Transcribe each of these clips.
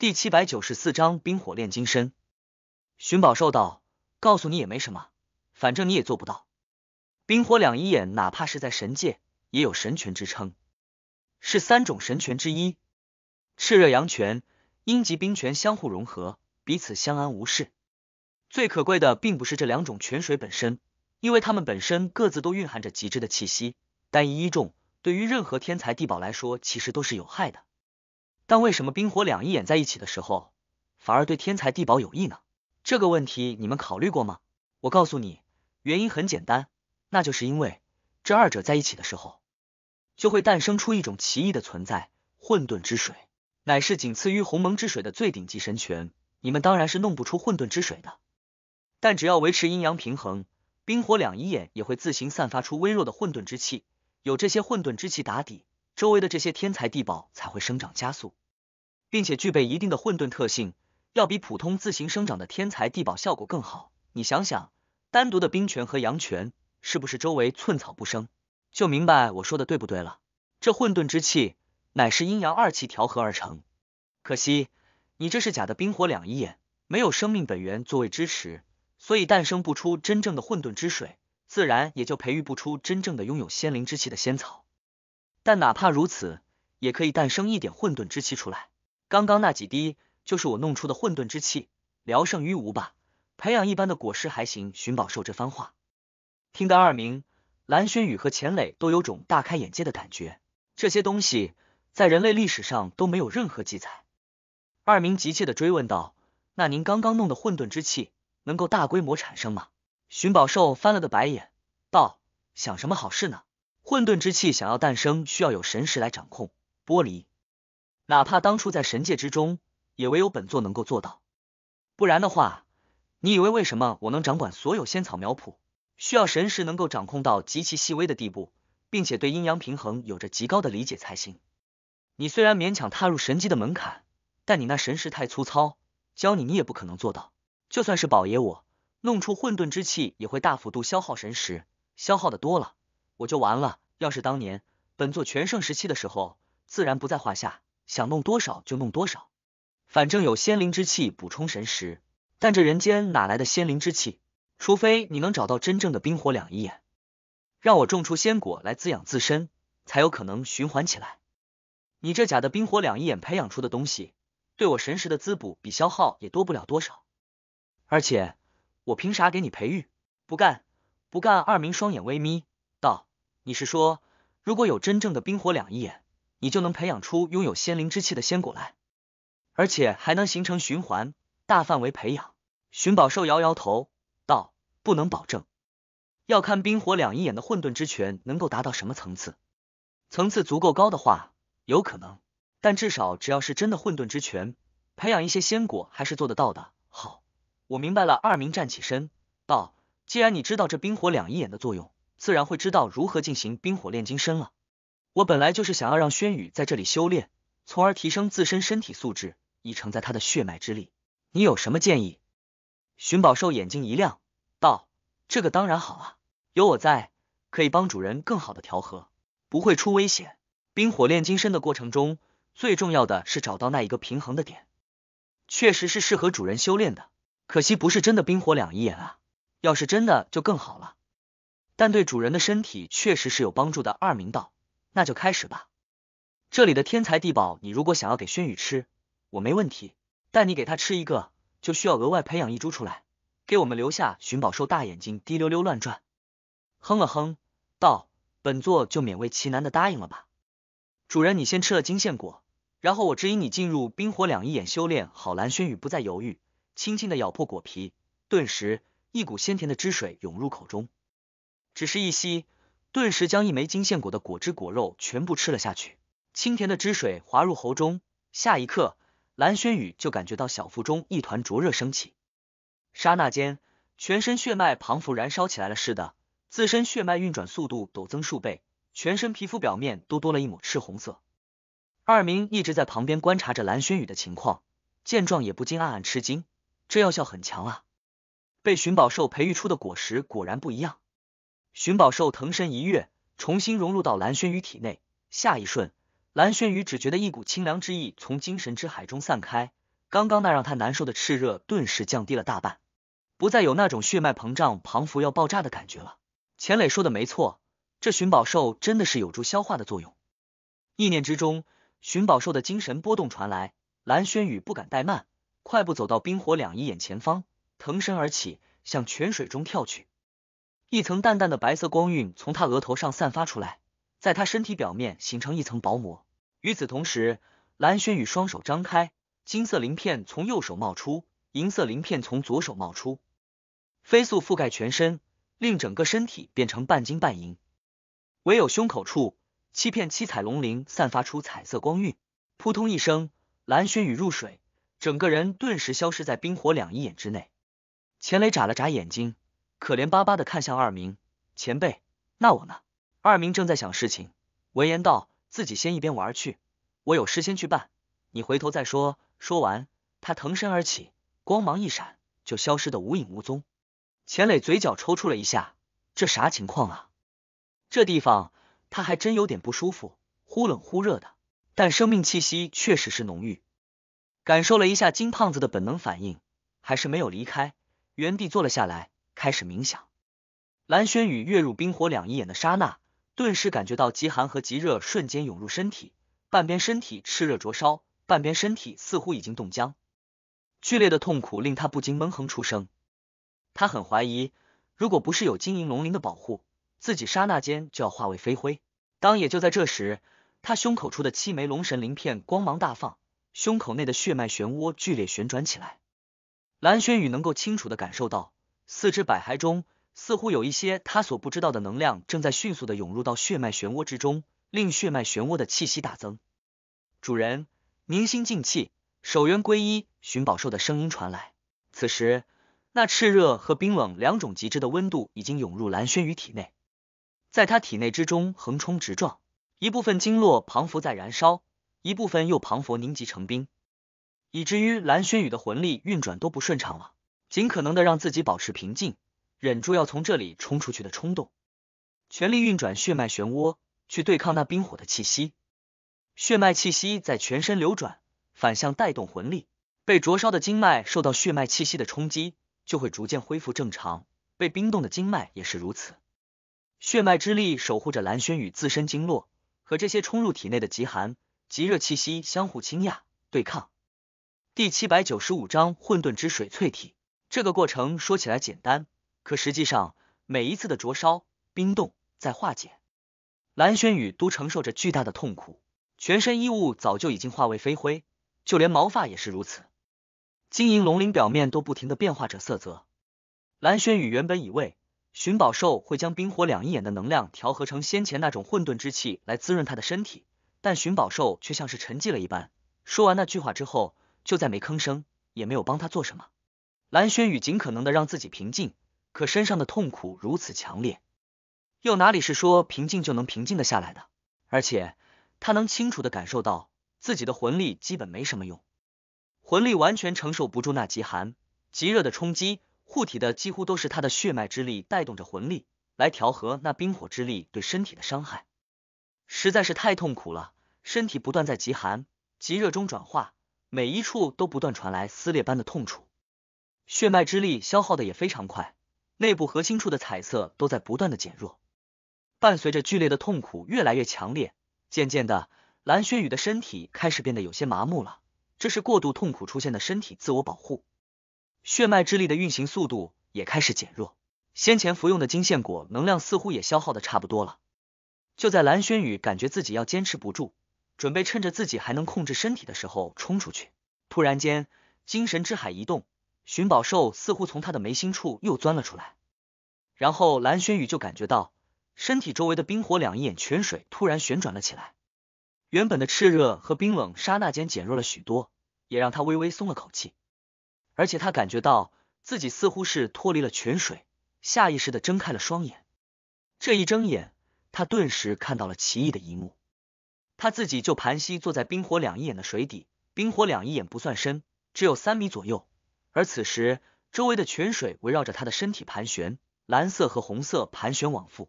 第七百九十四章冰火炼金身。寻宝兽道：“告诉你也没什么，反正你也做不到。冰火两仪眼，哪怕是在神界，也有神权之称，是三种神权之一。炽热阳泉、阴极冰泉相互融合，彼此相安无事。最可贵的并不是这两种泉水本身，因为它们本身各自都蕴含着极致的气息，单一一重，对于任何天才地宝来说，其实都是有害的。”但为什么冰火两仪眼在一起的时候，反而对天才地宝有益呢？这个问题你们考虑过吗？我告诉你，原因很简单，那就是因为这二者在一起的时候，就会诞生出一种奇异的存在——混沌之水，乃是仅次于鸿蒙之水的最顶级神泉。你们当然是弄不出混沌之水的，但只要维持阴阳平衡，冰火两仪眼也会自行散发出微弱的混沌之气。有这些混沌之气打底，周围的这些天才地宝才会生长加速。并且具备一定的混沌特性，要比普通自行生长的天才地宝效果更好。你想想，单独的冰泉和阳泉是不是周围寸草不生？就明白我说的对不对了。这混沌之气乃是阴阳二气调和而成，可惜你这是假的冰火两仪眼，没有生命本源作为支持，所以诞生不出真正的混沌之水，自然也就培育不出真正的拥有仙灵之气的仙草。但哪怕如此，也可以诞生一点混沌之气出来。刚刚那几滴就是我弄出的混沌之气，聊胜于无吧。培养一般的果实还行。寻宝兽这番话，听得二明、蓝轩宇和钱磊都有种大开眼界的感觉。这些东西在人类历史上都没有任何记载。二明急切的追问道：“那您刚刚弄的混沌之气能够大规模产生吗？”寻宝兽翻了个白眼，道：“想什么好事呢？混沌之气想要诞生，需要有神识来掌控剥离。”哪怕当初在神界之中，也唯有本座能够做到。不然的话，你以为为什么我能掌管所有仙草苗圃？需要神识能够掌控到极其细微的地步，并且对阴阳平衡有着极高的理解才行。你虽然勉强踏入神级的门槛，但你那神识太粗糙，教你你也不可能做到。就算是宝爷我，弄出混沌之气也会大幅度消耗神识，消耗的多了我就完了。要是当年本座全盛时期的时候，自然不在话下。想弄多少就弄多少，反正有仙灵之气补充神识。但这人间哪来的仙灵之气？除非你能找到真正的冰火两仪眼，让我种出仙果来滋养自身，才有可能循环起来。你这假的冰火两仪眼培养出的东西，对我神识的滋补比消耗也多不了多少。而且我凭啥给你培育？不干，不干！二明双眼微眯道：“你是说，如果有真正的冰火两仪眼？”你就能培养出拥有仙灵之气的仙果来，而且还能形成循环，大范围培养。寻宝兽摇摇头道：“不能保证，要看冰火两仪眼的混沌之拳能够达到什么层次，层次足够高的话，有可能。但至少只要是真的混沌之拳，培养一些仙果还是做得到的。”好，我明白了。二明站起身道：“既然你知道这冰火两仪眼的作用，自然会知道如何进行冰火炼金身了。”我本来就是想要让轩宇在这里修炼，从而提升自身身体素质，以承载他的血脉之力。你有什么建议？寻宝兽眼睛一亮，道：“这个当然好啊，有我在，可以帮主人更好的调和，不会出危险。冰火炼金身的过程中，最重要的是找到那一个平衡的点。确实是适合主人修炼的，可惜不是真的冰火两仪眼啊。要是真的就更好了，但对主人的身体确实是有帮助的。”二明道。那就开始吧。这里的天才地宝，你如果想要给轩宇吃，我没问题。但你给他吃一个，就需要额外培养一株出来，给我们留下。寻宝兽大眼睛滴溜溜乱转，哼了哼，道：“本座就勉为其难的答应了吧。”主人，你先吃了金线果，然后我指引你进入冰火两仪眼修炼。好，蓝轩宇不再犹豫，轻轻的咬破果皮，顿时一股鲜甜的汁水涌入口中，只是一吸。顿时将一枚金线果的果汁果肉全部吃了下去，清甜的汁水滑入喉中。下一刻，蓝轩宇就感觉到小腹中一团灼热升起，刹那间，全身血脉彷佛燃烧起来了似的，自身血脉运转速度陡增数倍，全身皮肤表面都多了一抹赤红色。二明一直在旁边观察着蓝轩宇的情况，见状也不禁暗暗吃惊，这药效很强啊，被寻宝兽培育出的果实果然不一样。寻宝兽腾身一跃，重新融入到蓝轩宇体内。下一瞬，蓝轩宇只觉得一股清凉之意从精神之海中散开，刚刚那让他难受的炽热顿时降低了大半，不再有那种血脉膨胀、庞佛要爆炸的感觉了。钱磊说的没错，这寻宝兽真的是有助消化的作用。意念之中，寻宝兽的精神波动传来，蓝轩宇不敢怠慢，快步走到冰火两仪眼前方，腾身而起，向泉水中跳去。一层淡淡的白色光晕从他额头上散发出来，在他身体表面形成一层薄膜。与此同时，蓝轩宇双手张开，金色鳞片从右手冒出，银色鳞片从左手冒出，飞速覆盖全身，令整个身体变成半金半银。唯有胸口处七片七彩龙鳞散发出彩色光晕。扑通一声，蓝轩宇入水，整个人顿时消失在冰火两仪眼之内。钱磊眨了眨眼睛。可怜巴巴的看向二明前辈，那我呢？二明正在想事情，闻言道：“自己先一边玩去，我有事先去办，你回头再说。”说完，他腾身而起，光芒一闪，就消失的无影无踪。钱磊嘴角抽搐了一下，这啥情况啊？这地方他还真有点不舒服，忽冷忽热的，但生命气息确实是浓郁。感受了一下金胖子的本能反应，还是没有离开，原地坐了下来。开始冥想。蓝轩宇跃入冰火两仪眼的刹那，顿时感觉到极寒和极热瞬间涌入身体，半边身体炽热灼烧，半边身体似乎已经冻僵。剧烈的痛苦令他不禁闷哼出声。他很怀疑，如果不是有金银龙鳞的保护，自己刹那间就要化为飞灰。当也就在这时，他胸口处的七枚龙神鳞片光芒大放，胸口内的血脉漩涡剧烈旋转起来。蓝轩宇能够清楚的感受到。四肢百骸中，似乎有一些他所不知道的能量正在迅速的涌入到血脉漩涡之中，令血脉漩涡的气息大增。主人，凝心静气，守元归一。寻宝兽的声音传来。此时，那炽热和冰冷两种极致的温度已经涌入蓝轩宇体内，在他体内之中横冲直撞。一部分经络彷佛在燃烧，一部分又彷佛凝集成冰，以至于蓝轩宇的魂力运转都不顺畅了。尽可能的让自己保持平静，忍住要从这里冲出去的冲动，全力运转血脉漩涡去对抗那冰火的气息。血脉气息在全身流转，反向带动魂力，被灼烧的经脉受到血脉气息的冲击，就会逐渐恢复正常；被冰冻的经脉也是如此。血脉之力守护着蓝轩宇自身经络，和这些冲入体内的极寒、极热气息相互倾压、对抗。第七百九十五章：混沌之水淬体。这个过程说起来简单，可实际上每一次的灼烧、冰冻再化解，蓝轩宇都承受着巨大的痛苦，全身衣物早就已经化为飞灰，就连毛发也是如此，晶莹龙鳞表面都不停的变化着色泽。蓝轩宇原本以为寻宝兽会将冰火两仪眼的能量调和成先前那种混沌之气来滋润他的身体，但寻宝兽却像是沉寂了一般，说完那句话之后就再没吭声，也没有帮他做什么。蓝轩宇尽可能的让自己平静，可身上的痛苦如此强烈，又哪里是说平静就能平静的下来的？而且他能清楚的感受到自己的魂力基本没什么用，魂力完全承受不住那极寒、极热的冲击，护体的几乎都是他的血脉之力，带动着魂力来调和那冰火之力对身体的伤害，实在是太痛苦了。身体不断在极寒、极热中转化，每一处都不断传来撕裂般的痛楚。血脉之力消耗的也非常快，内部核心处的彩色都在不断的减弱，伴随着剧烈的痛苦越来越强烈。渐渐的，蓝轩宇的身体开始变得有些麻木了，这是过度痛苦出现的身体自我保护。血脉之力的运行速度也开始减弱，先前服用的金线果能量似乎也消耗的差不多了。就在蓝轩宇感觉自己要坚持不住，准备趁着自己还能控制身体的时候冲出去，突然间，精神之海一动。寻宝兽似乎从他的眉心处又钻了出来，然后蓝轩宇就感觉到身体周围的冰火两仪眼泉水突然旋转了起来，原本的炽热和冰冷刹那间减弱了许多，也让他微微松了口气。而且他感觉到自己似乎是脱离了泉水，下意识的睁开了双眼。这一睁眼，他顿时看到了奇异的一幕：他自己就盘膝坐在冰火两仪眼的水底。冰火两仪眼不算深，只有三米左右。而此时，周围的泉水围绕着他的身体盘旋，蓝色和红色盘旋往复，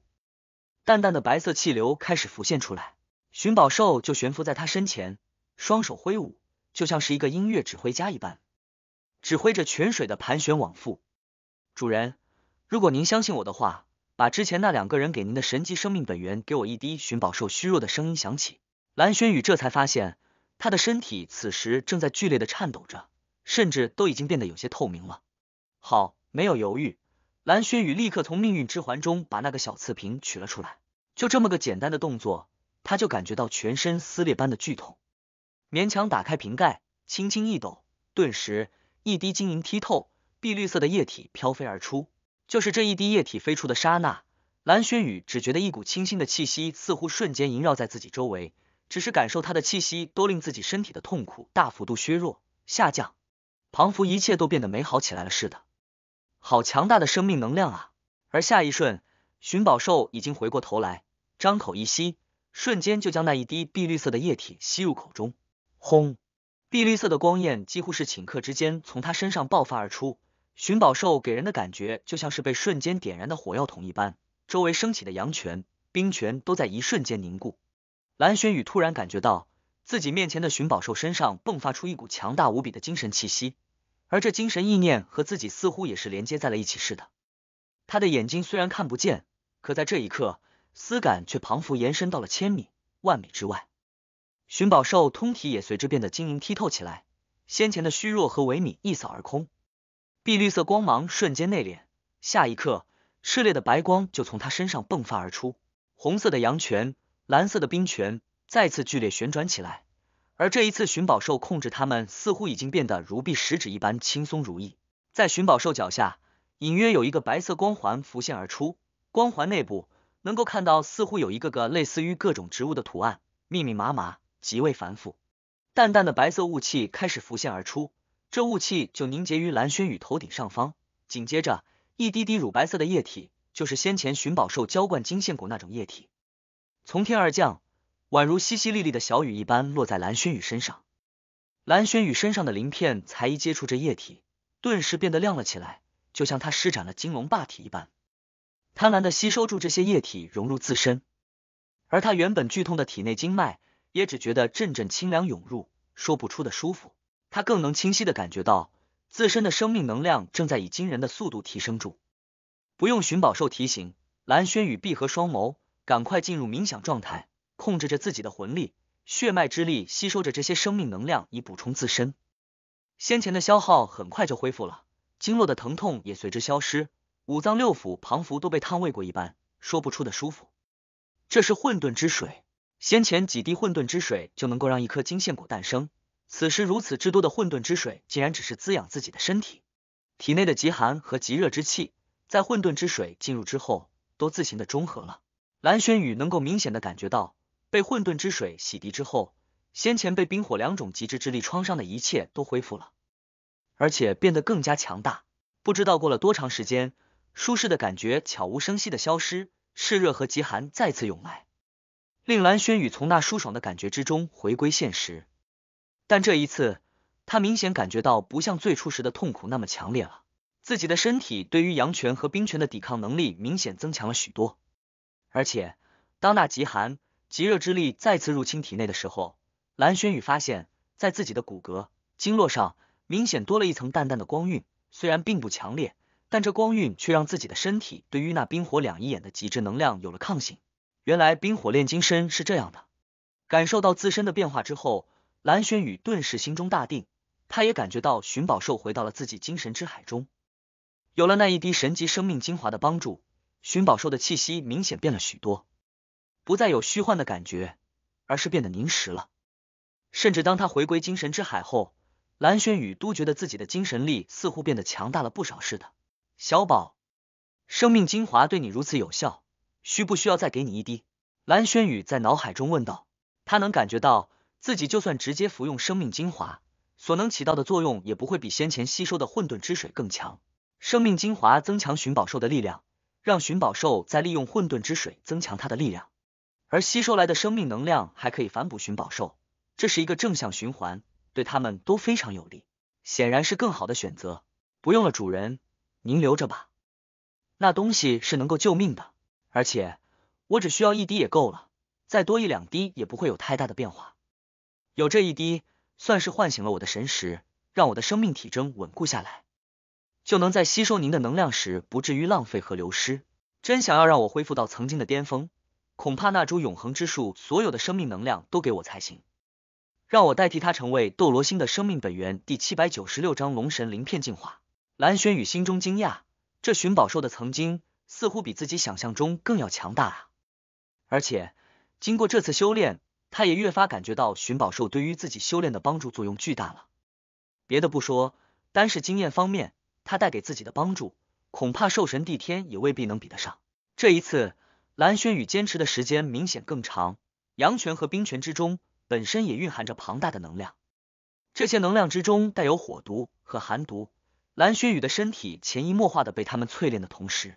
淡淡的白色气流开始浮现出来。寻宝兽就悬浮在他身前，双手挥舞，就像是一个音乐指挥家一般，指挥着泉水的盘旋往复。主人，如果您相信我的话，把之前那两个人给您的神级生命本源给我一滴。寻宝兽虚弱的声音响起，蓝轩宇这才发现，他的身体此时正在剧烈的颤抖着。甚至都已经变得有些透明了。好，没有犹豫，蓝轩宇立刻从命运之环中把那个小瓷瓶取了出来。就这么个简单的动作，他就感觉到全身撕裂般的剧痛。勉强打开瓶盖，轻轻一抖，顿时一滴晶莹剔透、碧绿色的液体飘飞而出。就是这一滴液体飞出的刹那，蓝轩宇只觉得一股清新的气息似乎瞬间萦绕在自己周围，只是感受他的气息，都令自己身体的痛苦大幅度削弱、下降。仿佛一切都变得美好起来了似的，好强大的生命能量啊！而下一瞬，寻宝兽已经回过头来，张口一吸，瞬间就将那一滴碧绿色的液体吸入口中。轰！碧绿色的光焰几乎是顷刻之间从他身上爆发而出，寻宝兽给人的感觉就像是被瞬间点燃的火药桶一般，周围升起的阳泉、冰泉都在一瞬间凝固。蓝玄宇突然感觉到。自己面前的寻宝兽身上迸发出一股强大无比的精神气息，而这精神意念和自己似乎也是连接在了一起似的。他的眼睛虽然看不见，可在这一刻，思感却彷佛延伸到了千米、万米之外。寻宝兽通体也随之变得晶莹剔透起来，先前的虚弱和萎靡一扫而空，碧绿色光芒瞬间内敛，下一刻，炽烈的白光就从他身上迸发而出，红色的阳泉，蓝色的冰泉。再次剧烈旋转起来，而这一次寻宝兽控制它们似乎已经变得如臂使指一般轻松如意。在寻宝兽脚下，隐约有一个白色光环浮现而出，光环内部能够看到似乎有一个个类似于各种植物的图案，密密麻麻，极为繁复。淡淡的白色雾气开始浮现而出，这雾气就凝结于蓝轩宇头顶上方。紧接着，一滴滴乳白色的液体，就是先前寻宝兽浇灌金线果那种液体，从天而降。宛如淅淅沥沥的小雨一般落在蓝轩宇身上，蓝轩宇身上的鳞片才一接触这液体，顿时变得亮了起来，就像他施展了金龙霸体一般，贪婪的吸收住这些液体融入自身，而他原本剧痛的体内经脉，也只觉得阵阵清凉涌入，说不出的舒服。他更能清晰的感觉到，自身的生命能量正在以惊人的速度提升住。不用寻宝兽提醒，蓝轩宇闭合双眸，赶快进入冥想状态。控制着自己的魂力、血脉之力，吸收着这些生命能量以补充自身。先前的消耗很快就恢复了，经络的疼痛也随之消失，五脏六腑、旁腑都被烫胃过一般，说不出的舒服。这是混沌之水，先前几滴混沌之水就能够让一颗金线果诞生，此时如此之多的混沌之水，竟然只是滋养自己的身体。体内的极寒和极热之气，在混沌之水进入之后，都自行的中和了。蓝轩宇能够明显的感觉到。被混沌之水洗涤之后，先前被冰火两种极致之力创伤的一切都恢复了，而且变得更加强大。不知道过了多长时间，舒适的感觉悄无声息的消失，炽热和极寒再次涌来，令蓝轩宇从那舒爽的感觉之中回归现实。但这一次，他明显感觉到不像最初时的痛苦那么强烈了。自己的身体对于阳泉和冰泉的抵抗能力明显增强了许多，而且当那极寒。极热之力再次入侵体内的时候，蓝轩宇发现，在自己的骨骼经络上明显多了一层淡淡的光晕。虽然并不强烈，但这光晕却让自己的身体对于那冰火两仪眼的极致能量有了抗性。原来冰火炼金身是这样的。感受到自身的变化之后，蓝轩宇顿时心中大定。他也感觉到寻宝兽回到了自己精神之海中，有了那一滴神级生命精华的帮助，寻宝兽的气息明显变了许多。不再有虚幻的感觉，而是变得凝实了。甚至当他回归精神之海后，蓝轩宇都觉得自己的精神力似乎变得强大了不少似的。小宝，生命精华对你如此有效，需不需要再给你一滴？蓝轩宇在脑海中问道。他能感觉到，自己就算直接服用生命精华，所能起到的作用也不会比先前吸收的混沌之水更强。生命精华增强寻宝兽的力量，让寻宝兽再利用混沌之水增强它的力量。而吸收来的生命能量还可以反哺寻宝兽，这是一个正向循环，对他们都非常有利，显然是更好的选择。不用了，主人，您留着吧，那东西是能够救命的，而且我只需要一滴也够了，再多一两滴也不会有太大的变化。有这一滴，算是唤醒了我的神识，让我的生命体征稳固下来，就能在吸收您的能量时不至于浪费和流失。真想要让我恢复到曾经的巅峰。恐怕那株永恒之树所有的生命能量都给我才行，让我代替他成为斗罗星的生命本源。第七百九十六章龙神鳞片进化。蓝轩宇心中惊讶，这寻宝兽的曾经似乎比自己想象中更要强大啊！而且经过这次修炼，他也越发感觉到寻宝兽对于自己修炼的帮助作用巨大了。别的不说，单是经验方面，他带给自己的帮助，恐怕兽神帝天也未必能比得上。这一次。蓝轩宇坚持的时间明显更长，阳泉和冰泉之中本身也蕴含着庞大的能量，这些能量之中带有火毒和寒毒，蓝轩宇的身体潜移默化的被他们淬炼的同时，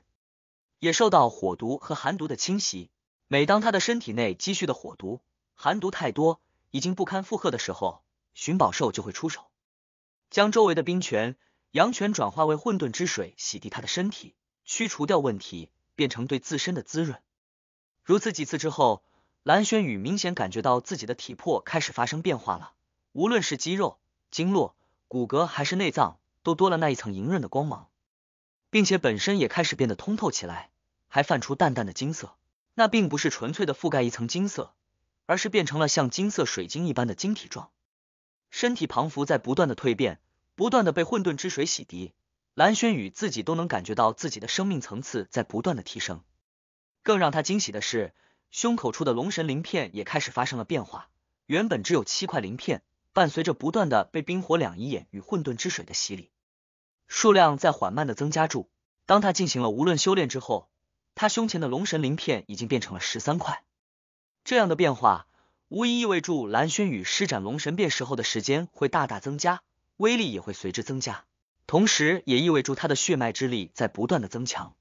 也受到火毒和寒毒的侵袭。每当他的身体内积蓄的火毒、寒毒太多，已经不堪负荷的时候，寻宝兽就会出手，将周围的冰泉、阳泉转化为混沌之水，洗涤他的身体，驱除掉问题，变成对自身的滋润。如此几次之后，蓝轩宇明显感觉到自己的体魄开始发生变化了。无论是肌肉、经络、骨骼还是内脏，都多了那一层莹润的光芒，并且本身也开始变得通透起来，还泛出淡淡的金色。那并不是纯粹的覆盖一层金色，而是变成了像金色水晶一般的晶体状。身体彷佛在不断的蜕变，不断的被混沌之水洗涤。蓝轩宇自己都能感觉到自己的生命层次在不断的提升。更让他惊喜的是，胸口处的龙神鳞片也开始发生了变化。原本只有七块鳞片，伴随着不断的被冰火两仪眼与混沌之水的洗礼，数量在缓慢的增加。住，当他进行了无论修炼之后，他胸前的龙神鳞片已经变成了十三块。这样的变化，无疑意味住蓝轩宇施展龙神变时候的时间会大大增加，威力也会随之增加，同时也意味着他的血脉之力在不断的增强。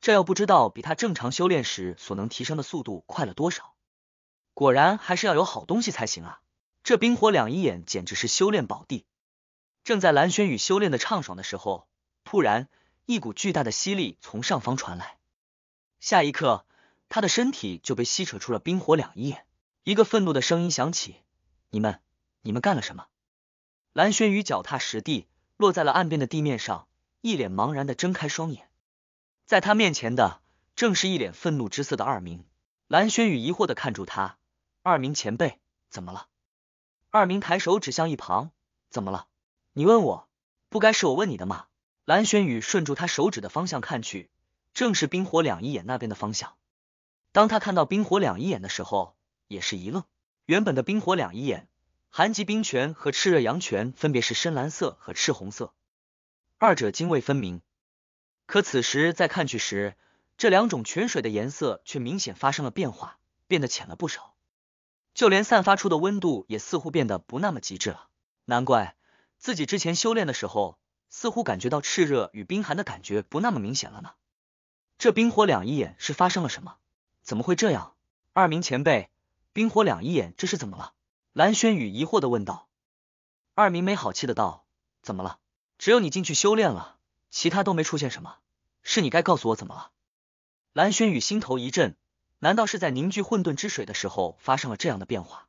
这要不知道，比他正常修炼时所能提升的速度快了多少？果然还是要有好东西才行啊！这冰火两仪眼简直是修炼宝地。正在蓝轩宇修炼的畅爽的时候，突然一股巨大的吸力从上方传来，下一刻他的身体就被吸扯出了冰火两仪眼。一个愤怒的声音响起：“你们，你们干了什么？”蓝轩宇脚踏实地落在了岸边的地面上，一脸茫然的睁开双眼。在他面前的正是一脸愤怒之色的二明，蓝轩宇疑惑的看住他。二明前辈，怎么了？二明抬手指向一旁，怎么了？你问我，不该是我问你的吗？蓝轩宇顺住他手指的方向看去，正是冰火两仪眼那边的方向。当他看到冰火两仪眼的时候，也是一愣。原本的冰火两仪眼，寒极冰泉和炽热阳泉分别是深蓝色和赤红色，二者泾渭分明。可此时再看去时，这两种泉水的颜色却明显发生了变化，变得浅了不少，就连散发出的温度也似乎变得不那么极致了。难怪自己之前修炼的时候，似乎感觉到炽热与冰寒的感觉不那么明显了呢。这冰火两仪眼是发生了什么？怎么会这样？二明前辈，冰火两仪眼这是怎么了？蓝轩宇疑惑的问道。二明没好气的道：“怎么了？只有你进去修炼了。”其他都没出现什么，是你该告诉我怎么了？蓝轩宇心头一震，难道是在凝聚混沌之水的时候发生了这样的变化？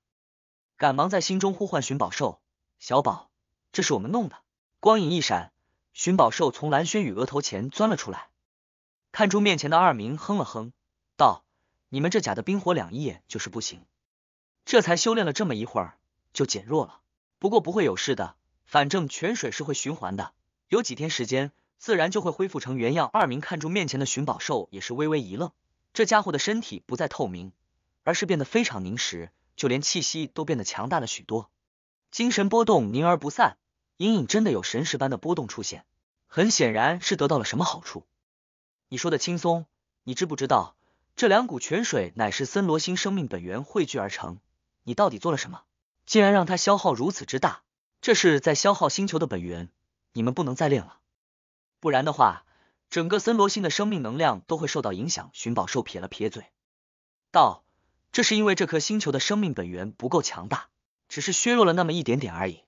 赶忙在心中呼唤寻宝兽，小宝，这是我们弄的。光影一闪，寻宝兽从蓝轩宇额头前钻了出来，看住面前的二明，哼了哼，道：“你们这假的冰火两仪眼就是不行，这才修炼了这么一会儿就减弱了。不过不会有事的，反正泉水是会循环的，有几天时间。”自然就会恢复成原样。二明看住面前的寻宝兽，也是微微一愣。这家伙的身体不再透明，而是变得非常凝实，就连气息都变得强大了许多。精神波动凝而不散，隐隐真的有神识般的波动出现。很显然，是得到了什么好处。你说的轻松，你知不知道这两股泉水乃是森罗星生命本源汇聚而成？你到底做了什么，竟然让它消耗如此之大？这是在消耗星球的本源，你们不能再练了。不然的话，整个森罗星的生命能量都会受到影响。寻宝兽撇了撇嘴，道：“这是因为这颗星球的生命本源不够强大，只是削弱了那么一点点而已，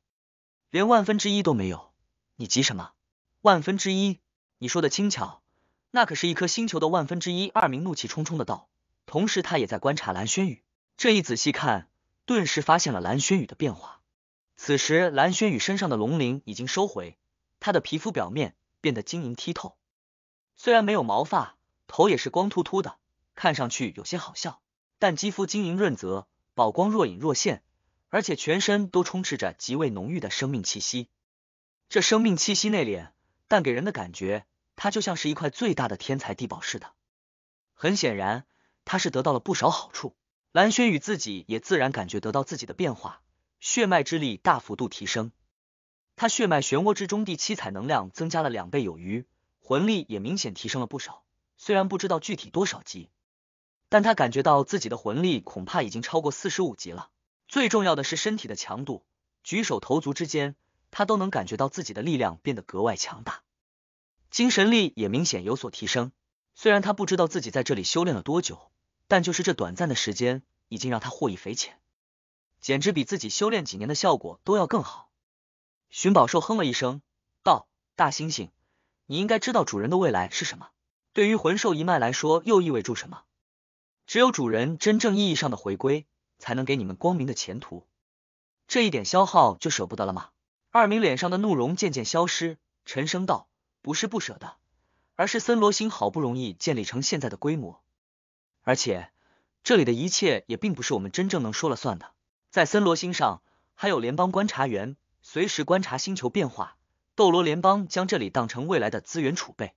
连万分之一都没有。你急什么？万分之一？你说的轻巧，那可是一颗星球的万分之一。”二明怒气冲冲的道，同时他也在观察蓝轩宇。这一仔细看，顿时发现了蓝轩宇的变化。此时，蓝轩宇身上的龙鳞已经收回，他的皮肤表面。变得晶莹剔透，虽然没有毛发，头也是光秃秃的，看上去有些好笑，但肌肤晶莹润泽，宝光若隐若现，而且全身都充斥着极为浓郁的生命气息。这生命气息内敛，但给人的感觉，它就像是一块最大的天才地宝似的。很显然，他是得到了不少好处。蓝轩宇自己也自然感觉得到自己的变化，血脉之力大幅度提升。他血脉漩涡之中第七彩能量增加了两倍有余，魂力也明显提升了不少。虽然不知道具体多少级，但他感觉到自己的魂力恐怕已经超过四十五级了。最重要的是身体的强度，举手投足之间，他都能感觉到自己的力量变得格外强大，精神力也明显有所提升。虽然他不知道自己在这里修炼了多久，但就是这短暂的时间，已经让他获益匪浅，简直比自己修炼几年的效果都要更好。寻宝兽哼了一声，道：“大猩猩，你应该知道主人的未来是什么。对于魂兽一脉来说，又意味着什么？只有主人真正意义上的回归，才能给你们光明的前途。这一点消耗就舍不得了吗？”二明脸上的怒容渐渐消失，沉声道：“不是不舍得，而是森罗星好不容易建立成现在的规模，而且这里的一切也并不是我们真正能说了算的。在森罗星上，还有联邦观察员。”随时观察星球变化，斗罗联邦将这里当成未来的资源储备。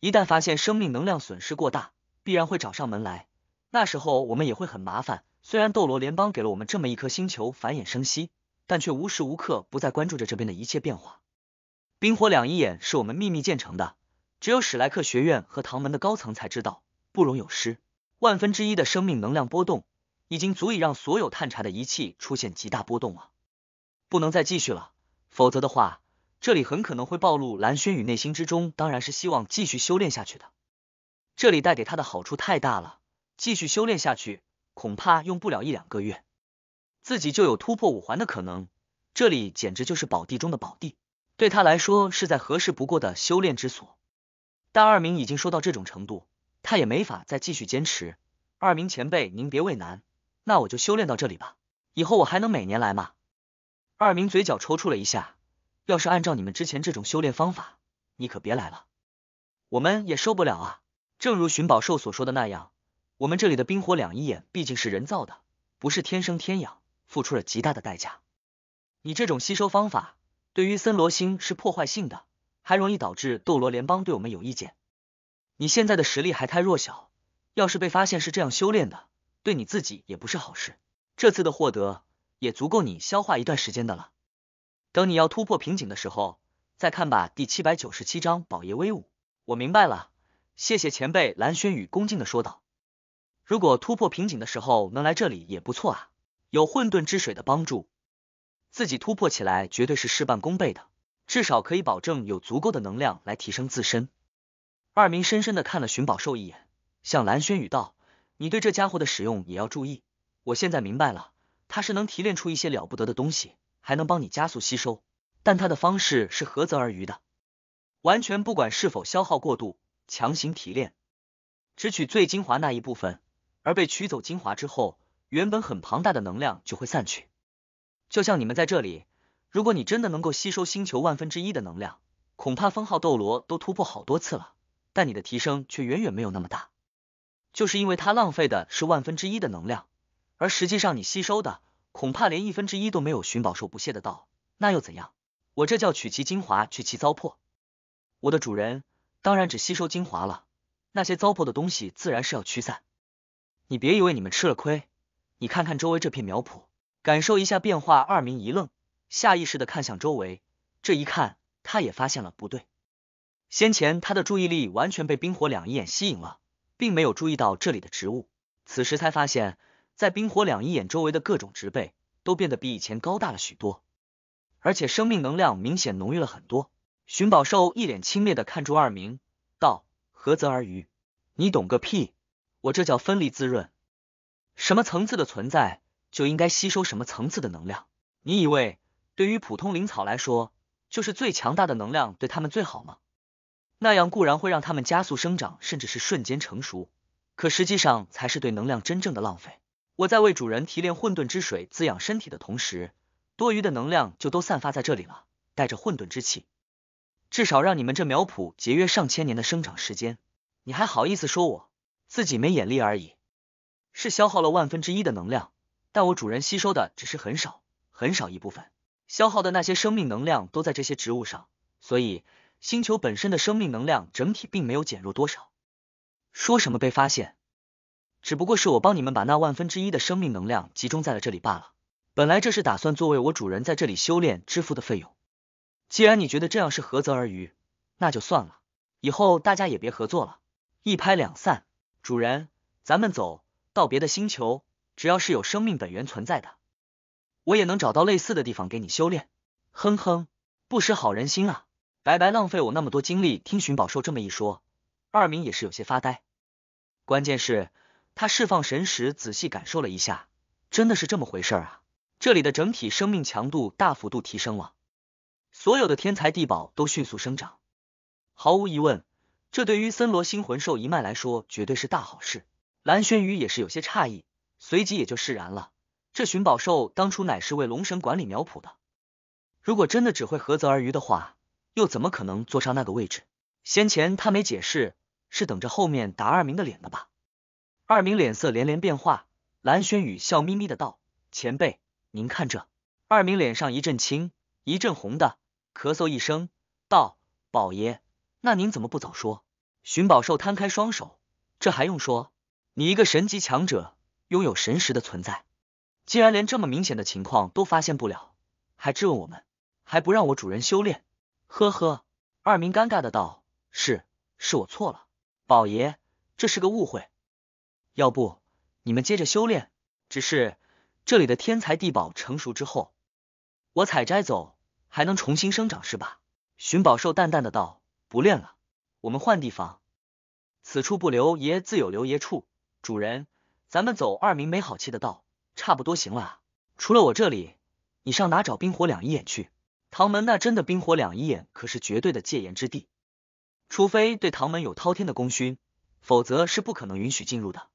一旦发现生命能量损失过大，必然会找上门来，那时候我们也会很麻烦。虽然斗罗联邦给了我们这么一颗星球繁衍生息，但却无时无刻不在关注着这边的一切变化。冰火两仪眼是我们秘密建成的，只有史莱克学院和唐门的高层才知道，不容有失。万分之一的生命能量波动，已经足以让所有探查的仪器出现极大波动了。不能再继续了，否则的话，这里很可能会暴露。蓝轩宇内心之中当然是希望继续修炼下去的，这里带给他的好处太大了，继续修炼下去，恐怕用不了一两个月，自己就有突破五环的可能。这里简直就是宝地中的宝地，对他来说是在合适不过的修炼之所。但二明已经说到这种程度，他也没法再继续坚持。二明前辈，您别为难，那我就修炼到这里吧，以后我还能每年来吗？二明嘴角抽搐了一下，要是按照你们之前这种修炼方法，你可别来了，我们也受不了啊。正如寻宝兽所说的那样，我们这里的冰火两仪眼毕竟是人造的，不是天生天养，付出了极大的代价。你这种吸收方法对于森罗星是破坏性的，还容易导致斗罗联邦对我们有意见。你现在的实力还太弱小，要是被发现是这样修炼的，对你自己也不是好事。这次的获得。也足够你消化一段时间的了。等你要突破瓶颈的时候再看吧。第七百九十七章，宝爷威武！我明白了，谢谢前辈。蓝轩宇恭敬的说道。如果突破瓶颈的时候能来这里也不错啊，有混沌之水的帮助，自己突破起来绝对是事半功倍的，至少可以保证有足够的能量来提升自身。二明深深的看了寻宝兽一眼，向蓝轩宇道：“你对这家伙的使用也要注意。”我现在明白了。它是能提炼出一些了不得的东西，还能帮你加速吸收，但它的方式是涸泽而渔的，完全不管是否消耗过度，强行提炼，只取最精华那一部分。而被取走精华之后，原本很庞大的能量就会散去。就像你们在这里，如果你真的能够吸收星球万分之一的能量，恐怕封号斗罗都突破好多次了，但你的提升却远远没有那么大，就是因为它浪费的是万分之一的能量。而实际上，你吸收的恐怕连一分之一都没有。寻宝兽不屑的道：“那又怎样？我这叫取其精华，去其糟粕。我的主人当然只吸收精华了，那些糟粕的东西自然是要驱散。你别以为你们吃了亏，你看看周围这片苗圃，感受一下变化。”二明一愣，下意识的看向周围，这一看，他也发现了不对。先前他的注意力完全被冰火两仪眼吸引了，并没有注意到这里的植物，此时才发现。在冰火两仪眼周围的各种植被都变得比以前高大了许多，而且生命能量明显浓郁了很多。寻宝兽一脸轻蔑的看住二明，道：“何泽而渔，你懂个屁！我这叫分离滋润，什么层次的存在就应该吸收什么层次的能量。你以为对于普通灵草来说，就是最强大的能量对他们最好吗？那样固然会让他们加速生长，甚至是瞬间成熟，可实际上才是对能量真正的浪费。”我在为主人提炼混沌之水滋养身体的同时，多余的能量就都散发在这里了，带着混沌之气，至少让你们这苗圃节约上千年的生长时间。你还好意思说我自己没眼力而已？是消耗了万分之一的能量，但我主人吸收的只是很少很少一部分，消耗的那些生命能量都在这些植物上，所以星球本身的生命能量整体并没有减弱多少。说什么被发现？只不过是我帮你们把那万分之一的生命能量集中在了这里罢了。本来这是打算作为我主人在这里修炼支付的费用，既然你觉得这样是合泽而渔，那就算了。以后大家也别合作了，一拍两散。主人，咱们走到别的星球，只要是有生命本源存在的，我也能找到类似的地方给你修炼。哼哼，不识好人心啊！白白浪费我那么多精力。听寻宝兽这么一说，二明也是有些发呆。关键是。他释放神识，仔细感受了一下，真的是这么回事啊！这里的整体生命强度大幅度提升了，所有的天才地宝都迅速生长。毫无疑问，这对于森罗星魂兽一脉来说绝对是大好事。蓝轩宇也是有些诧异，随即也就释然了。这寻宝兽当初乃是为龙神管理苗圃的，如果真的只会涸泽而渔的话，又怎么可能坐上那个位置？先前他没解释，是等着后面打二明的脸呢吧？二明脸色连连变化，蓝轩宇笑眯眯的道：“前辈，您看这。”二明脸上一阵青一阵红的，咳嗽一声道：“宝爷，那您怎么不早说？”寻宝兽摊开双手：“这还用说？你一个神级强者，拥有神识的存在，竟然连这么明显的情况都发现不了，还质问我们，还不让我主人修炼？”呵呵，二明尴尬的道：“是，是我错了，宝爷，这是个误会。”要不你们接着修炼，只是这里的天才地宝成熟之后，我采摘走还能重新生长是吧？寻宝兽淡淡的道：“不练了，我们换地方。此处不留爷，自有留爷处。”主人，咱们走。”二明没好气的道：“差不多行了，除了我这里，你上哪找冰火两仪眼去？唐门那真的冰火两仪眼可是绝对的戒严之地，除非对唐门有滔天的功勋，否则是不可能允许进入的。”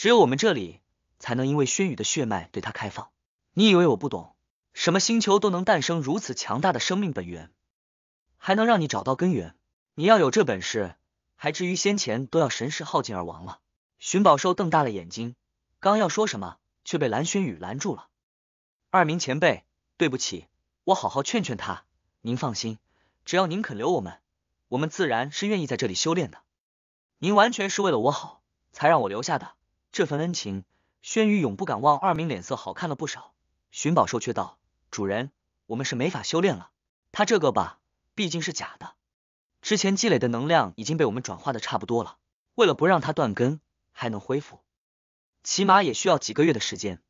只有我们这里才能因为轩宇的血脉对他开放。你以为我不懂？什么星球都能诞生如此强大的生命本源，还能让你找到根源？你要有这本事，还至于先前都要神识耗尽而亡了？寻宝兽瞪大了眼睛，刚要说什么，却被蓝轩宇拦住了。二明前辈，对不起，我好好劝劝他。您放心，只要您肯留我们，我们自然是愿意在这里修炼的。您完全是为了我好，才让我留下的。这份恩情，轩宇永不敢忘。二明脸色好看了不少，寻宝兽却道：“主人，我们是没法修炼了。他这个吧，毕竟是假的，之前积累的能量已经被我们转化的差不多了。为了不让它断根，还能恢复，起码也需要几个月的时间。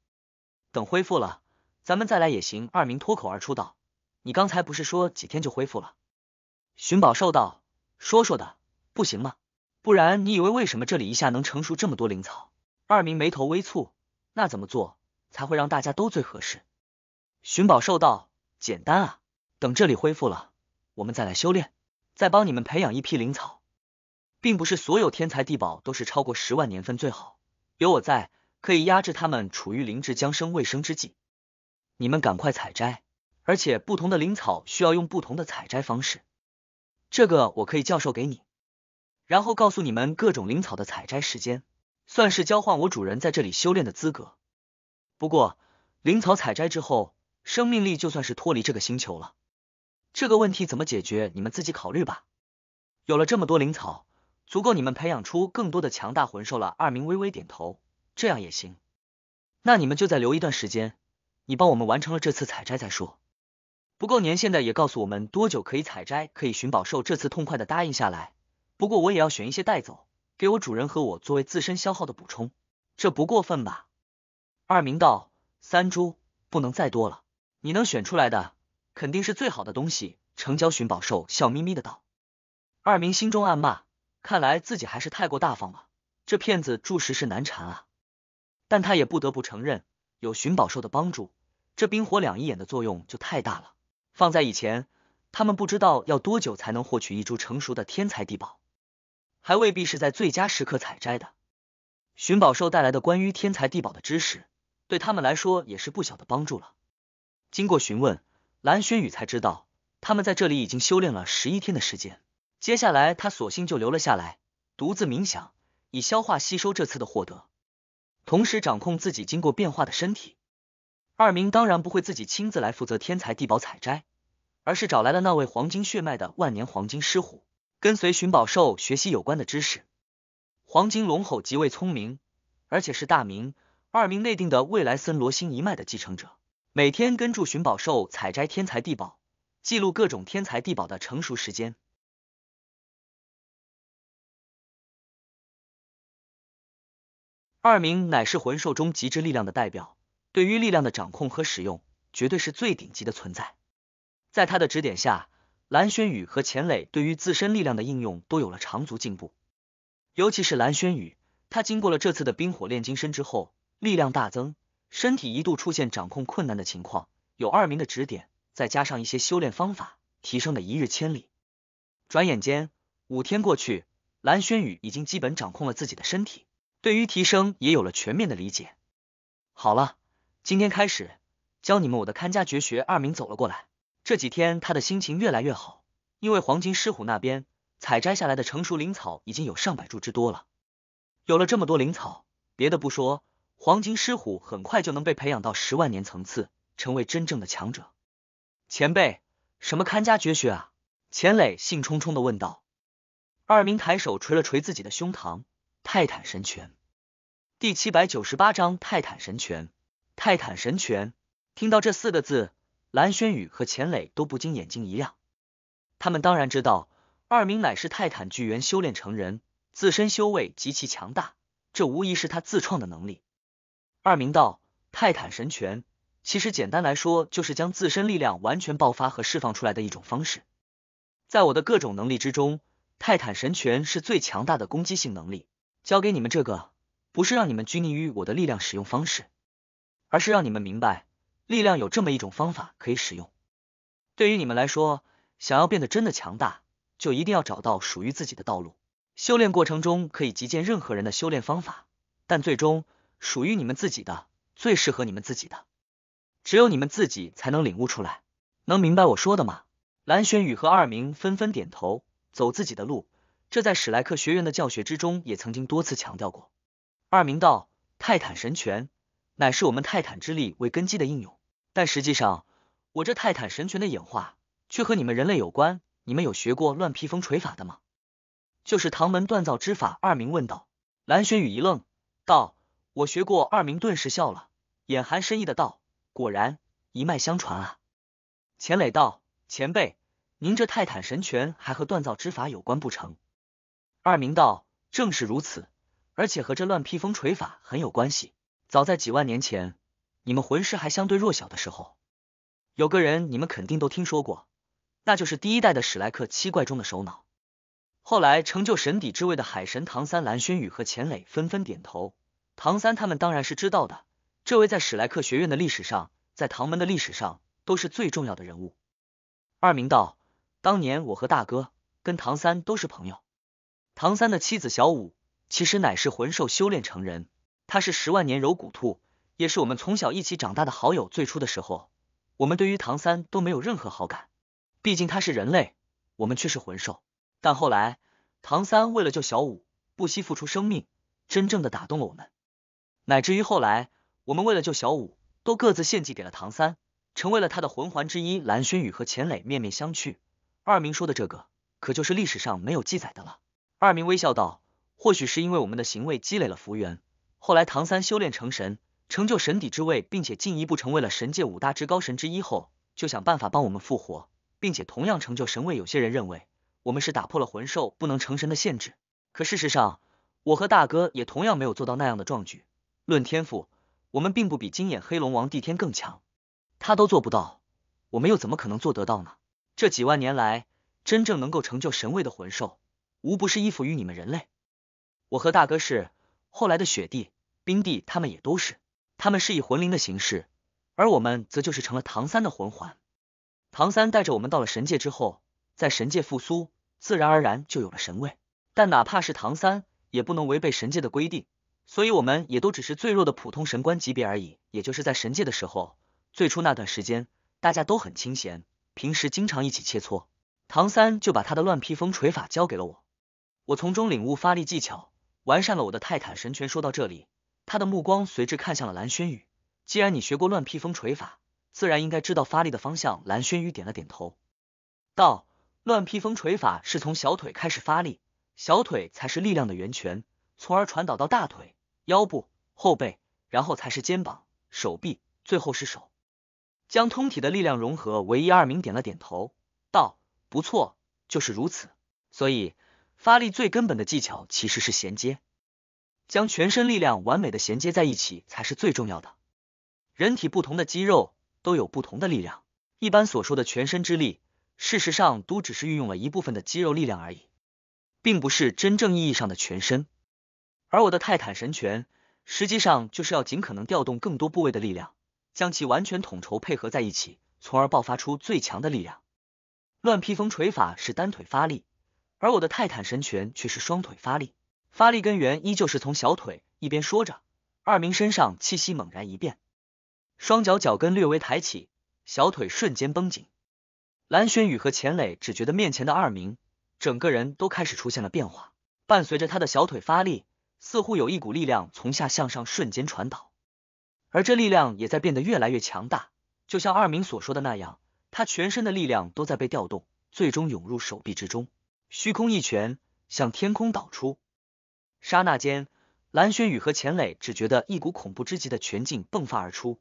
等恢复了，咱们再来也行。”二明脱口而出道：“你刚才不是说几天就恢复了？”寻宝兽道：“说说的，不行吗？不然你以为为什么这里一下能成熟这么多灵草？”二名眉头微蹙，那怎么做才会让大家都最合适？寻宝兽道：“简单啊，等这里恢复了，我们再来修炼，再帮你们培养一批灵草。并不是所有天才地宝都是超过十万年份最好，有我在，可以压制他们处于灵智将生未生之际。你们赶快采摘，而且不同的灵草需要用不同的采摘方式，这个我可以教授给你，然后告诉你们各种灵草的采摘时间。”算是交换我主人在这里修炼的资格，不过灵草采摘之后，生命力就算是脱离这个星球了。这个问题怎么解决？你们自己考虑吧。有了这么多灵草，足够你们培养出更多的强大魂兽了。二明微微点头，这样也行。那你们就再留一段时间，你帮我们完成了这次采摘再说。不够年限的也告诉我们多久可以采摘，可以寻宝兽。这次痛快的答应下来，不过我也要选一些带走。给我主人和我作为自身消耗的补充，这不过分吧？二明道三株不能再多了，你能选出来的肯定是最好的东西。成交寻宝兽笑眯眯的道。二明心中暗骂，看来自己还是太过大方了，这骗子住实是难缠啊。但他也不得不承认，有寻宝兽的帮助，这冰火两仪眼的作用就太大了。放在以前，他们不知道要多久才能获取一株成熟的天才地宝。还未必是在最佳时刻采摘的。寻宝兽带来的关于天才地宝的知识，对他们来说也是不小的帮助了。经过询问，蓝轩宇才知道他们在这里已经修炼了十一天的时间。接下来，他索性就留了下来，独自冥想，以消化吸收这次的获得，同时掌控自己经过变化的身体。二明当然不会自己亲自来负责天才地宝采摘，而是找来了那位黄金血脉的万年黄金狮虎。跟随寻宝兽学习有关的知识。黄金龙吼极为聪明，而且是大明二明内定的未来森罗星一脉的继承者。每天跟住寻宝兽采摘天才地宝，记录各种天才地宝的成熟时间。二明乃是魂兽中极致力量的代表，对于力量的掌控和使用，绝对是最顶级的存在。在他的指点下，蓝轩宇和钱磊对于自身力量的应用都有了长足进步，尤其是蓝轩宇，他经过了这次的冰火炼金身之后，力量大增，身体一度出现掌控困难的情况。有二明的指点，再加上一些修炼方法，提升的一日千里。转眼间五天过去，蓝轩宇已经基本掌控了自己的身体，对于提升也有了全面的理解。好了，今天开始教你们我的看家绝学。二明走了过来。这几天他的心情越来越好，因为黄金狮虎那边采摘下来的成熟灵草已经有上百株之多了。有了这么多灵草，别的不说，黄金狮虎很快就能被培养到十万年层次，成为真正的强者。前辈，什么看家绝学啊？钱磊兴冲冲的问道。二明抬手捶了捶自己的胸膛，泰坦神拳第七百九十八章泰坦神拳，泰坦神拳。听到这四个字。蓝轩宇和钱磊都不禁眼睛一亮，他们当然知道二明乃是泰坦巨猿修炼成人，自身修为极其强大，这无疑是他自创的能力。二明道：“泰坦神拳其实简单来说，就是将自身力量完全爆发和释放出来的一种方式。在我的各种能力之中，泰坦神拳是最强大的攻击性能力。交给你们这个，不是让你们拘泥于我的力量使用方式，而是让你们明白。”力量有这么一种方法可以使用，对于你们来说，想要变得真的强大，就一定要找到属于自己的道路。修炼过程中可以极见任何人的修炼方法，但最终属于你们自己的、最适合你们自己的，只有你们自己才能领悟出来。能明白我说的吗？蓝轩宇和二明纷纷点头，走自己的路。这在史莱克学院的教学之中，也曾经多次强调过。二明道：“泰坦神拳乃是我们泰坦之力为根基的应用。”但实际上，我这泰坦神拳的演化却和你们人类有关。你们有学过乱披风锤法的吗？就是唐门锻造之法。二明问道。蓝雪雨一愣，道：“我学过。”二明顿时笑了，眼含深意的道：“果然一脉相传啊。”钱磊道：“前辈，您这泰坦神拳还和锻造之法有关不成？”二明道：“正是如此，而且和这乱披风锤法很有关系。早在几万年前。”你们魂师还相对弱小的时候，有个人你们肯定都听说过，那就是第一代的史莱克七怪中的首脑。后来成就神底之位的海神唐三，蓝轩宇和钱磊纷纷点头。唐三他们当然是知道的，这位在史莱克学院的历史上，在唐门的历史上都是最重要的人物。二明道，当年我和大哥跟唐三都是朋友。唐三的妻子小五其实乃是魂兽修炼成人，他是十万年柔骨兔。也是我们从小一起长大的好友。最初的时候，我们对于唐三都没有任何好感，毕竟他是人类，我们却是魂兽。但后来，唐三为了救小五，不惜付出生命，真正的打动了我们。乃至于后来，我们为了救小五，都各自献祭给了唐三，成为了他的魂环之一。蓝轩宇和钱磊面面相觑，二明说的这个，可就是历史上没有记载的了。二明微笑道：“或许是因为我们的行为积累了福缘，后来唐三修炼成神。”成就神邸之位，并且进一步成为了神界五大至高神之一后，就想办法帮我们复活，并且同样成就神位。有些人认为我们是打破了魂兽不能成神的限制，可事实上，我和大哥也同样没有做到那样的壮举。论天赋，我们并不比金眼黑龙王帝天更强，他都做不到，我们又怎么可能做得到呢？这几万年来，真正能够成就神位的魂兽，无不是依附于你们人类。我和大哥是后来的雪帝、冰帝，他们也都是。他们是以魂灵的形式，而我们则就是成了唐三的魂环。唐三带着我们到了神界之后，在神界复苏，自然而然就有了神位。但哪怕是唐三，也不能违背神界的规定，所以我们也都只是最弱的普通神官级别而已。也就是在神界的时候，最初那段时间，大家都很清闲，平时经常一起切磋。唐三就把他的乱披风锤法交给了我，我从中领悟发力技巧，完善了我的泰坦神拳。说到这里。他的目光随之看向了蓝轩宇，既然你学过乱披风锤法，自然应该知道发力的方向。蓝轩宇点了点头，道：“乱披风锤法是从小腿开始发力，小腿才是力量的源泉，从而传导到大腿、腰部、后背，然后才是肩膀、手臂，最后是手，将通体的力量融合。”唯一二明点了点头，道：“不错，就是如此。所以，发力最根本的技巧其实是衔接。”将全身力量完美的衔接在一起才是最重要的。人体不同的肌肉都有不同的力量，一般所说的全身之力，事实上都只是运用了一部分的肌肉力量而已，并不是真正意义上的全身。而我的泰坦神拳，实际上就是要尽可能调动更多部位的力量，将其完全统筹配合在一起，从而爆发出最强的力量。乱披风锤法是单腿发力，而我的泰坦神拳却是双腿发力。发力根源依旧是从小腿。一边说着，二明身上气息猛然一变，双脚脚跟略微抬起，小腿瞬间绷紧。蓝轩宇和钱磊只觉得面前的二明整个人都开始出现了变化，伴随着他的小腿发力，似乎有一股力量从下向上瞬间传导，而这力量也在变得越来越强大。就像二明所说的那样，他全身的力量都在被调动，最终涌入手臂之中，虚空一拳向天空导出。刹那间，蓝轩宇和钱磊只觉得一股恐怖之极的拳劲迸发而出，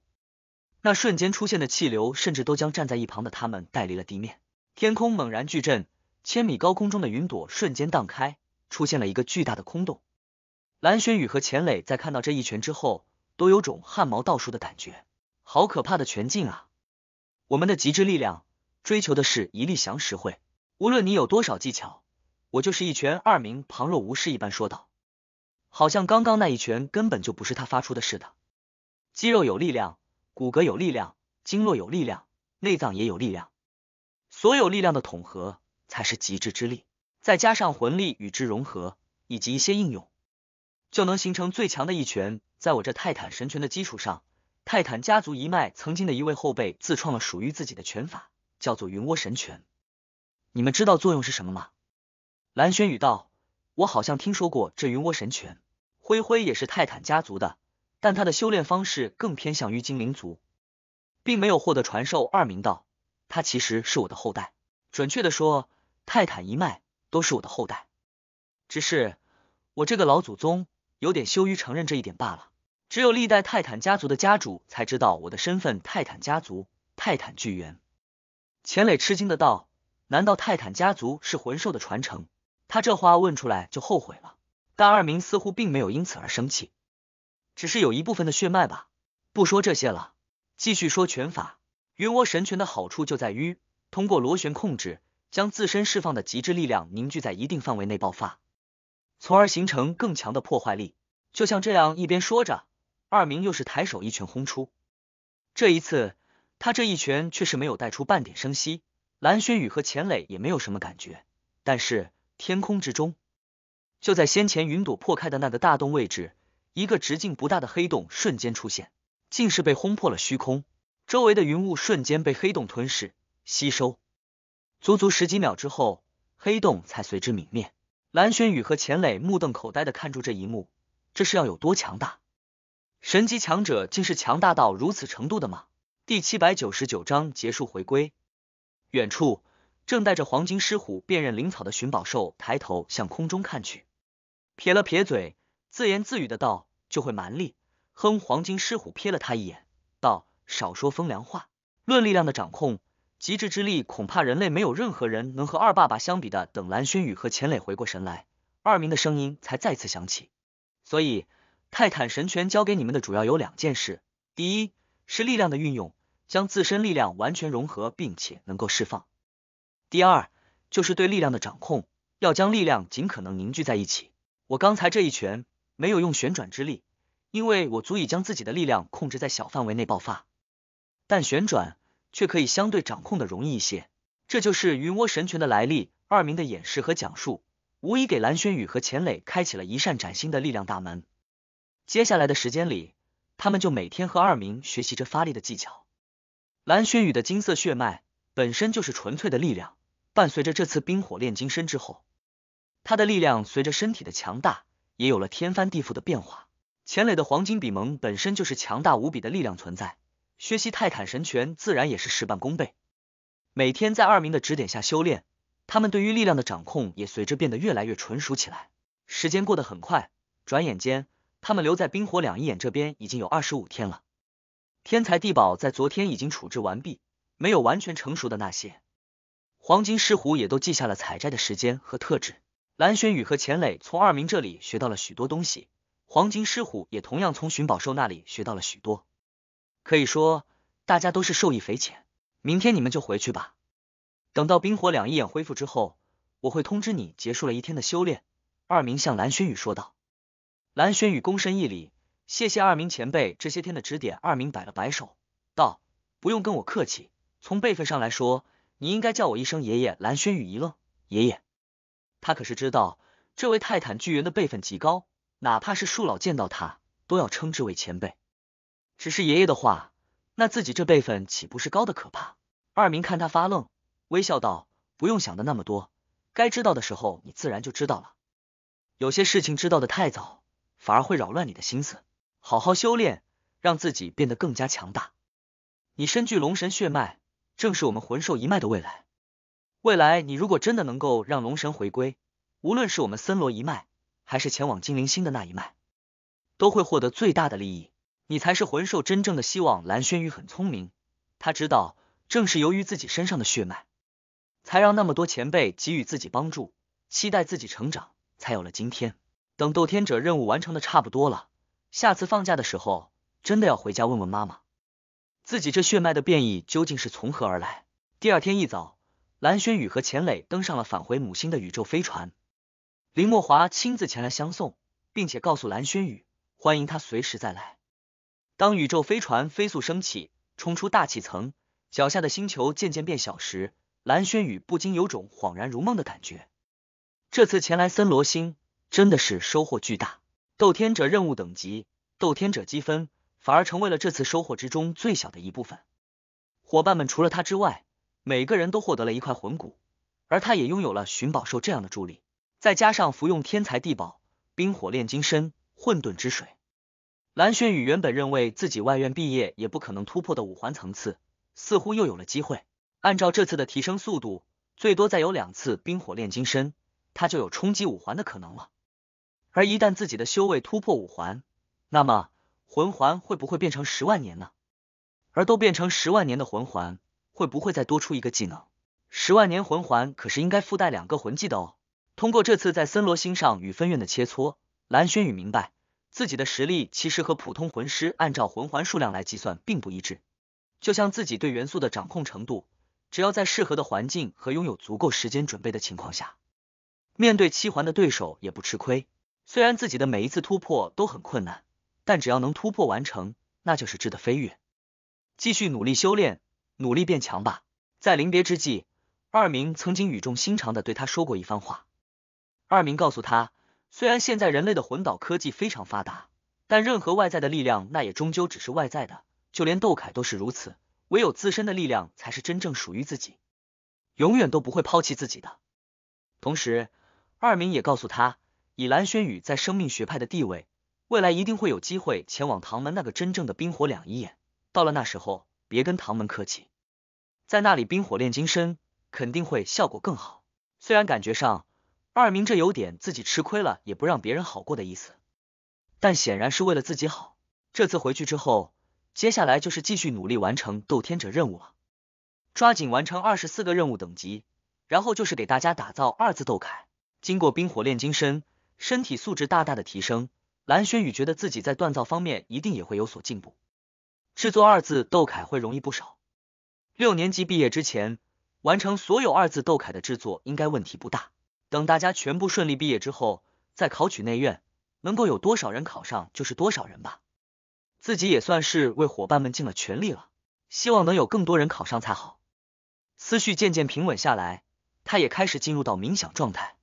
那瞬间出现的气流甚至都将站在一旁的他们带离了地面。天空猛然巨震，千米高空中的云朵瞬间荡开，出现了一个巨大的空洞。蓝轩宇和钱磊在看到这一拳之后，都有种汗毛倒竖的感觉，好可怕的拳劲啊！我们的极致力量追求的是一力降十会，无论你有多少技巧，我就是一拳二名旁若无事一般说道。好像刚刚那一拳根本就不是他发出的似的。肌肉有力量，骨骼有力量，经络有力量，内脏也有力量，所有力量的统合才是极致之力。再加上魂力与之融合，以及一些应用，就能形成最强的一拳。在我这泰坦神拳的基础上，泰坦家族一脉曾经的一位后辈自创了属于自己的拳法，叫做云窝神拳。你们知道作用是什么吗？蓝轩宇道。我好像听说过这云窝神拳。灰灰也是泰坦家族的，但他的修炼方式更偏向于精灵族，并没有获得传授二明道。他其实是我的后代，准确的说，泰坦一脉都是我的后代，只是我这个老祖宗有点羞于承认这一点罢了。只有历代泰坦家族的家主才知道我的身份。泰坦家族，泰坦巨猿。钱磊吃惊的道：“难道泰坦家族是魂兽的传承？”他这话问出来就后悔了，但二明似乎并没有因此而生气，只是有一部分的血脉吧。不说这些了，继续说拳法。云窝神拳的好处就在于，通过螺旋控制，将自身释放的极致力量凝聚在一定范围内爆发，从而形成更强的破坏力。就像这样，一边说着，二明又是抬手一拳轰出。这一次，他这一拳却是没有带出半点声息，蓝轩宇和钱磊也没有什么感觉，但是。天空之中，就在先前云朵破开的那个大洞位置，一个直径不大的黑洞瞬间出现，竟是被轰破了虚空，周围的云雾瞬间被黑洞吞噬吸收。足足十几秒之后，黑洞才随之泯灭。蓝轩宇和钱磊目瞪口呆的看住这一幕，这是要有多强大？神级强者竟是强大到如此程度的吗？第七百九十九章结束回归，远处。正带着黄金狮虎辨认灵草的寻宝兽抬头向空中看去，撇了撇嘴，自言自语的道：“就会蛮力。”哼，黄金狮虎瞥了他一眼，道：“少说风凉话。论力量的掌控，极致之力，恐怕人类没有任何人能和二爸爸相比的。”等蓝轩宇和钱磊回过神来，二明的声音才再次响起：“所以，泰坦神拳交给你们的主要有两件事，第一是力量的运用，将自身力量完全融合，并且能够释放。”第二，就是对力量的掌控，要将力量尽可能凝聚在一起。我刚才这一拳没有用旋转之力，因为我足以将自己的力量控制在小范围内爆发，但旋转却可以相对掌控的容易一些。这就是云窝神拳的来历。二明的演示和讲述，无疑给蓝轩宇和钱磊开启了一扇崭新的力量大门。接下来的时间里，他们就每天和二明学习着发力的技巧。蓝轩宇的金色血脉本身就是纯粹的力量。伴随着这次冰火炼金身之后，他的力量随着身体的强大，也有了天翻地覆的变化。钱磊的黄金比蒙本身就是强大无比的力量存在，学习泰坦神拳自然也是事半功倍。每天在二明的指点下修炼，他们对于力量的掌控也随着变得越来越纯熟起来。时间过得很快，转眼间他们留在冰火两仪眼这边已经有二十五天了。天才地宝在昨天已经处置完毕，没有完全成熟的那些。黄金狮虎也都记下了采摘的时间和特质。蓝轩宇和钱磊从二明这里学到了许多东西，黄金狮虎也同样从寻宝兽那里学到了许多。可以说，大家都是受益匪浅。明天你们就回去吧，等到冰火两仪眼恢复之后，我会通知你结束了一天的修炼。二明向蓝轩宇说道。蓝轩宇躬身一礼，谢谢二明前辈这些天的指点。二明摆了摆手，道：“不用跟我客气，从辈分上来说。”你应该叫我一声爷爷。蓝轩宇一愣，爷爷，他可是知道这位泰坦巨猿的辈分极高，哪怕是树老见到他都要称之为前辈。只是爷爷的话，那自己这辈分岂不是高的可怕？二明看他发愣，微笑道：“不用想的那么多，该知道的时候你自然就知道了。有些事情知道的太早，反而会扰乱你的心思。好好修炼，让自己变得更加强大。你身具龙神血脉。”正是我们魂兽一脉的未来。未来，你如果真的能够让龙神回归，无论是我们森罗一脉，还是前往精灵星的那一脉，都会获得最大的利益。你才是魂兽真正的希望。蓝轩宇很聪明，他知道，正是由于自己身上的血脉，才让那么多前辈给予自己帮助，期待自己成长，才有了今天。等斗天者任务完成的差不多了，下次放假的时候，真的要回家问问妈妈。自己这血脉的变异究竟是从何而来？第二天一早，蓝轩宇和钱磊登上了返回母星的宇宙飞船，林墨华亲自前来相送，并且告诉蓝轩宇，欢迎他随时再来。当宇宙飞船飞速升起，冲出大气层，脚下的星球渐渐变小时，蓝轩宇不禁有种恍然如梦的感觉。这次前来森罗星，真的是收获巨大。斗天者任务等级，斗天者积分。反而成为了这次收获之中最小的一部分。伙伴们除了他之外，每个人都获得了一块魂骨，而他也拥有了寻宝兽这样的助力。再加上服用天才地宝冰火炼金身、混沌之水，蓝轩宇原本认为自己外院毕业也不可能突破的五环层次，似乎又有了机会。按照这次的提升速度，最多再有两次冰火炼金身，他就有冲击五环的可能了。而一旦自己的修为突破五环，那么……魂环会不会变成十万年呢？而都变成十万年的魂环，会不会再多出一个技能？十万年魂环可是应该附带两个魂技的哦。通过这次在森罗星上与分院的切磋，蓝轩宇明白自己的实力其实和普通魂师按照魂环数量来计算并不一致。就像自己对元素的掌控程度，只要在适合的环境和拥有足够时间准备的情况下，面对七环的对手也不吃亏。虽然自己的每一次突破都很困难。但只要能突破完成，那就是质的飞跃。继续努力修炼，努力变强吧。在临别之际，二明曾经语重心长的对他说过一番话。二明告诉他，虽然现在人类的魂导科技非常发达，但任何外在的力量，那也终究只是外在的，就连斗凯都是如此。唯有自身的力量，才是真正属于自己，永远都不会抛弃自己的。同时，二明也告诉他，以蓝轩宇在生命学派的地位。未来一定会有机会前往唐门那个真正的冰火两仪眼，到了那时候别跟唐门客气，在那里冰火炼金身肯定会效果更好。虽然感觉上二明这有点自己吃亏了也不让别人好过的意思，但显然是为了自己好。这次回去之后，接下来就是继续努力完成斗天者任务了，抓紧完成二十四个任务等级，然后就是给大家打造二字斗铠。经过冰火炼金身，身体素质大大的提升。蓝轩宇觉得自己在锻造方面一定也会有所进步，制作二字斗铠会容易不少。六年级毕业之前完成所有二字斗铠的制作应该问题不大。等大家全部顺利毕业之后，再考取内院，能够有多少人考上就是多少人吧。自己也算是为伙伴们尽了全力了，希望能有更多人考上才好。思绪渐渐平稳下来，他也开始进入到冥想状态，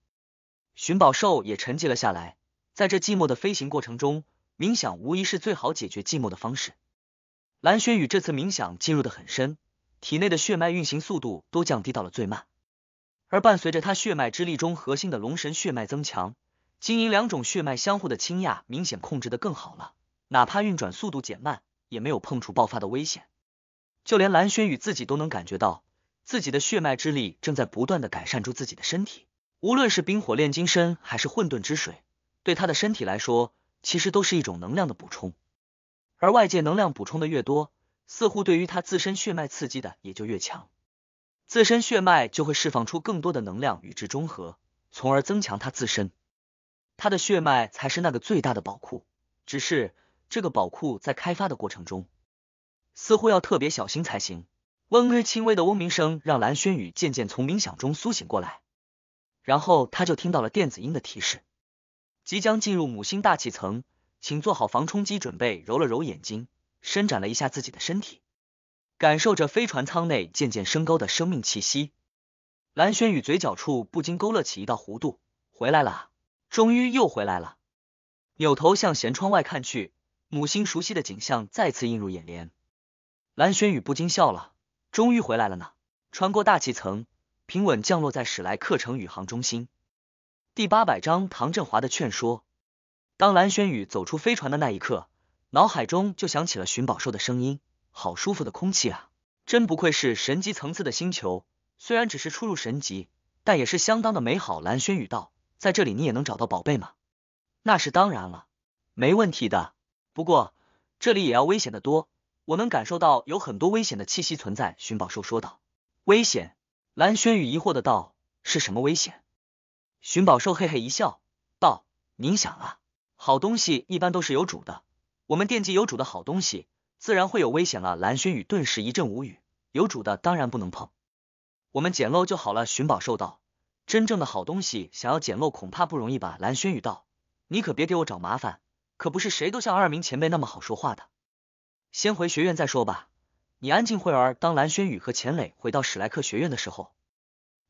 寻宝兽也沉寂了下来。在这寂寞的飞行过程中，冥想无疑是最好解决寂寞的方式。蓝轩宇这次冥想进入的很深，体内的血脉运行速度都降低到了最慢。而伴随着他血脉之力中核心的龙神血脉增强，经营两种血脉相互的倾压明显控制的更好了。哪怕运转速度减慢，也没有碰触爆发的危险。就连蓝轩宇自己都能感觉到，自己的血脉之力正在不断的改善住自己的身体。无论是冰火炼金身，还是混沌之水。对他的身体来说，其实都是一种能量的补充，而外界能量补充的越多，似乎对于他自身血脉刺激的也就越强，自身血脉就会释放出更多的能量与之中和，从而增强他自身。他的血脉才是那个最大的宝库，只是这个宝库在开发的过程中，似乎要特别小心才行。嗡微轻微的嗡鸣声让蓝轩宇渐渐从冥想中苏醒过来，然后他就听到了电子音的提示。即将进入母星大气层，请做好防冲击准备。揉了揉眼睛，伸展了一下自己的身体，感受着飞船舱内渐渐升高的生命气息。蓝轩宇嘴角处不禁勾勒起一道弧度，回来了，终于又回来了。扭头向舷窗外看去，母星熟悉的景象再次映入眼帘，蓝轩宇不禁笑了，终于回来了呢。穿过大气层，平稳降落在史莱克城宇航中心。第八百章唐振华的劝说。当蓝轩宇走出飞船的那一刻，脑海中就响起了寻宝兽的声音：“好舒服的空气啊，真不愧是神级层次的星球，虽然只是初入神级，但也是相当的美好。”蓝轩宇道：“在这里，你也能找到宝贝吗？”“那是当然了，没问题的。不过这里也要危险的多，我能感受到有很多危险的气息存在。”寻宝兽说道。“危险？”蓝轩宇疑惑的道：“是什么危险？”寻宝兽嘿嘿一笑，道：“您想啊，好东西一般都是有主的，我们惦记有主的好东西，自然会有危险了。”蓝轩宇顿时一阵无语，有主的当然不能碰，我们捡漏就好了。寻宝兽道：“真正的好东西，想要捡漏恐怕不容易吧？”蓝轩宇道：“你可别给我找麻烦，可不是谁都像二明前辈那么好说话的，先回学院再说吧。”你安静会儿。当蓝轩宇和钱磊回到史莱克学院的时候，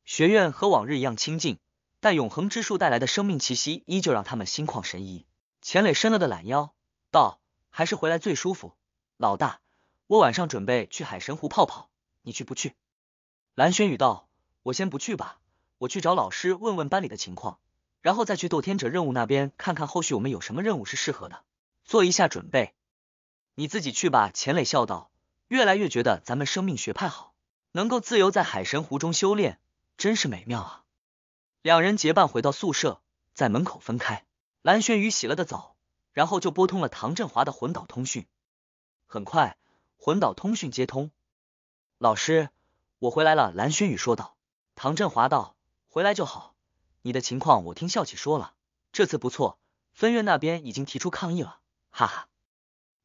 学院和往日一样清静。但永恒之树带来的生命气息依旧让他们心旷神怡。钱磊伸了个懒腰，道：“还是回来最舒服。老大，我晚上准备去海神湖泡泡，你去不去？”蓝轩宇道：“我先不去吧，我去找老师问问班里的情况，然后再去斗天者任务那边看看后续我们有什么任务是适合的，做一下准备。你自己去吧。”钱磊笑道：“越来越觉得咱们生命学派好，能够自由在海神湖中修炼，真是美妙啊！”两人结伴回到宿舍，在门口分开。蓝轩宇洗了个澡，然后就拨通了唐振华的魂导通讯。很快，魂导通讯接通。老师，我回来了。”蓝轩宇说道。唐振华道：“回来就好，你的情况我听校企说了，这次不错。分院那边已经提出抗议了，哈哈，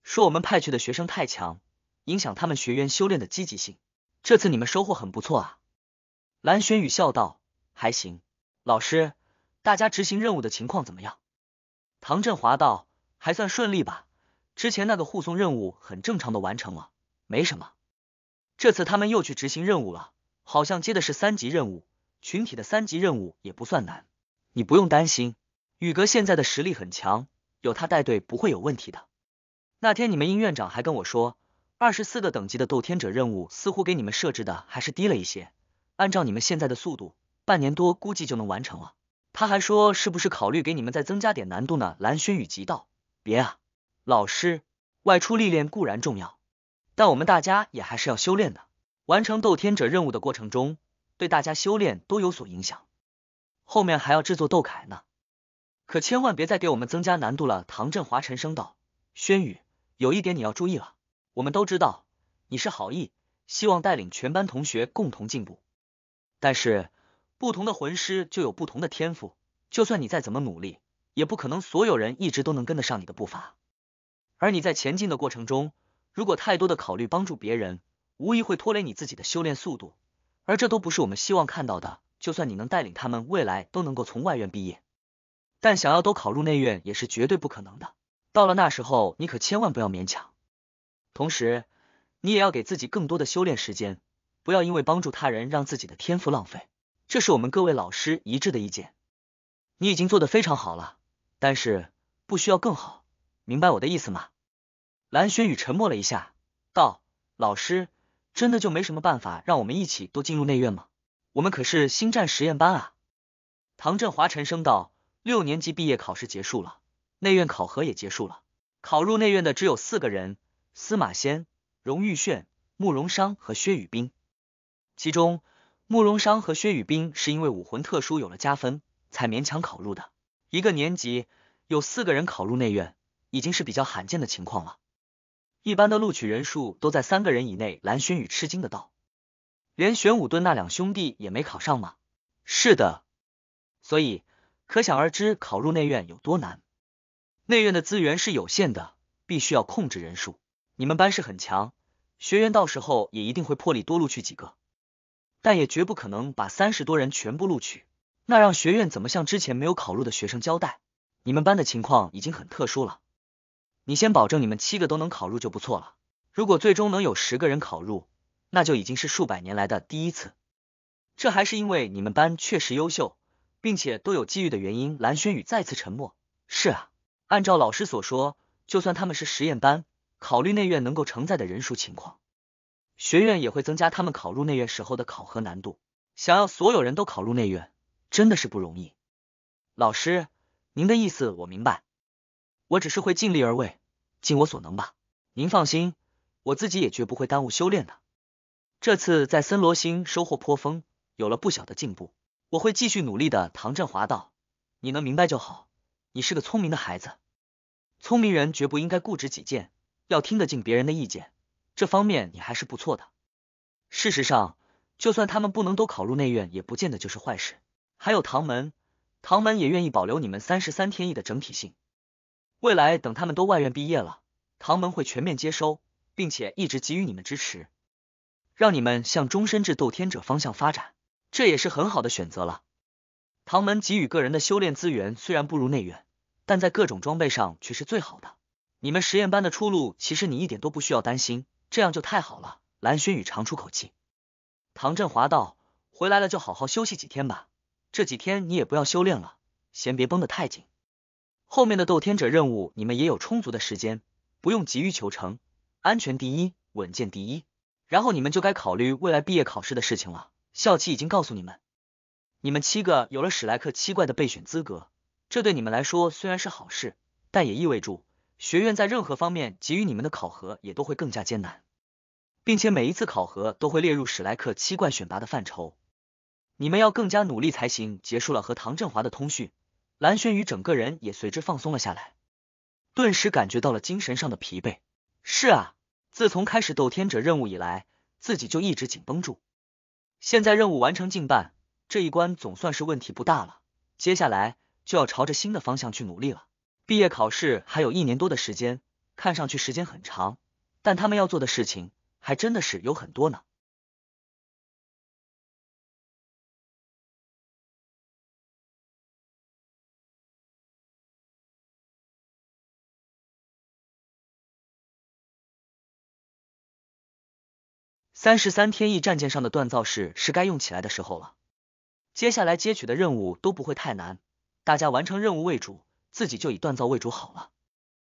说我们派去的学生太强，影响他们学员修炼的积极性。这次你们收获很不错啊。”蓝轩宇笑道：“还行。”老师，大家执行任务的情况怎么样？唐振华道：“还算顺利吧，之前那个护送任务很正常的完成了，没什么。这次他们又去执行任务了，好像接的是三级任务，群体的三级任务也不算难，你不用担心。宇哥现在的实力很强，有他带队不会有问题的。那天你们殷院长还跟我说，二十四个等级的斗天者任务似乎给你们设置的还是低了一些，按照你们现在的速度。”半年多估计就能完成了。他还说，是不是考虑给你们再增加点难度呢？蓝轩宇急道：“别啊，老师，外出历练固然重要，但我们大家也还是要修炼的。完成斗天者任务的过程中，对大家修炼都有所影响。后面还要制作斗铠呢，可千万别再给我们增加难度了。”唐振华沉声道：“轩宇，有一点你要注意了。我们都知道你是好意，希望带领全班同学共同进步，但是。”不同的魂师就有不同的天赋，就算你再怎么努力，也不可能所有人一直都能跟得上你的步伐。而你在前进的过程中，如果太多的考虑帮助别人，无疑会拖累你自己的修炼速度，而这都不是我们希望看到的。就算你能带领他们未来都能够从外院毕业，但想要都考入内院也是绝对不可能的。到了那时候，你可千万不要勉强。同时，你也要给自己更多的修炼时间，不要因为帮助他人让自己的天赋浪费。这是我们各位老师一致的意见，你已经做的非常好了，但是不需要更好，明白我的意思吗？蓝轩宇沉默了一下，道：“老师，真的就没什么办法让我们一起都进入内院吗？我们可是星战实验班啊！”唐振华沉声道：“六年级毕业考试结束了，内院考核也结束了，考入内院的只有四个人：司马仙、荣玉炫、慕容商和薛雨冰，其中。”慕容商和薛雨冰是因为武魂特殊有了加分，才勉强考入的。一个年级有四个人考入内院，已经是比较罕见的情况了。一般的录取人数都在三个人以内。蓝轩宇吃惊的道：“连玄武盾那两兄弟也没考上吗？”“是的。”所以可想而知，考入内院有多难。内院的资源是有限的，必须要控制人数。你们班是很强，学员到时候也一定会破例多录取几个。但也绝不可能把三十多人全部录取，那让学院怎么向之前没有考入的学生交代？你们班的情况已经很特殊了，你先保证你们七个都能考入就不错了。如果最终能有十个人考入，那就已经是数百年来的第一次。这还是因为你们班确实优秀，并且都有机遇的原因。蓝轩宇再次沉默。是啊，按照老师所说，就算他们是实验班，考虑内院能够承载的人数情况。学院也会增加他们考入内院时候的考核难度，想要所有人都考入内院，真的是不容易。老师，您的意思我明白，我只是会尽力而为，尽我所能吧。您放心，我自己也绝不会耽误修炼的。这次在森罗星收获颇丰，有了不小的进步，我会继续努力的。唐振华道：“你能明白就好，你是个聪明的孩子。聪明人绝不应该固执己见，要听得进别人的意见。”这方面你还是不错的。事实上，就算他们不能都考入内院，也不见得就是坏事。还有唐门，唐门也愿意保留你们三十三天意的整体性。未来等他们都外院毕业了，唐门会全面接收，并且一直给予你们支持，让你们向终身制斗天者方向发展，这也是很好的选择了。唐门给予个人的修炼资源虽然不如内院，但在各种装备上却是最好的。你们实验班的出路，其实你一点都不需要担心。这样就太好了，蓝轩宇长出口气。唐振华道：“回来了就好好休息几天吧，这几天你也不要修炼了，先别绷得太紧。后面的斗天者任务你们也有充足的时间，不用急于求成，安全第一，稳健第一。然后你们就该考虑未来毕业考试的事情了。校期已经告诉你们，你们七个有了史莱克七怪的备选资格，这对你们来说虽然是好事，但也意味住。”学院在任何方面给予你们的考核也都会更加艰难，并且每一次考核都会列入史莱克七怪选拔的范畴，你们要更加努力才行。结束了和唐振华的通讯，蓝轩宇整个人也随之放松了下来，顿时感觉到了精神上的疲惫。是啊，自从开始斗天者任务以来，自己就一直紧绷住。现在任务完成近半，这一关总算是问题不大了。接下来就要朝着新的方向去努力了。毕业考试还有一年多的时间，看上去时间很长，但他们要做的事情还真的是有很多呢。三十三天翼战舰上的锻造室是该用起来的时候了，接下来接取的任务都不会太难，大家完成任务为主。自己就以锻造为主好了。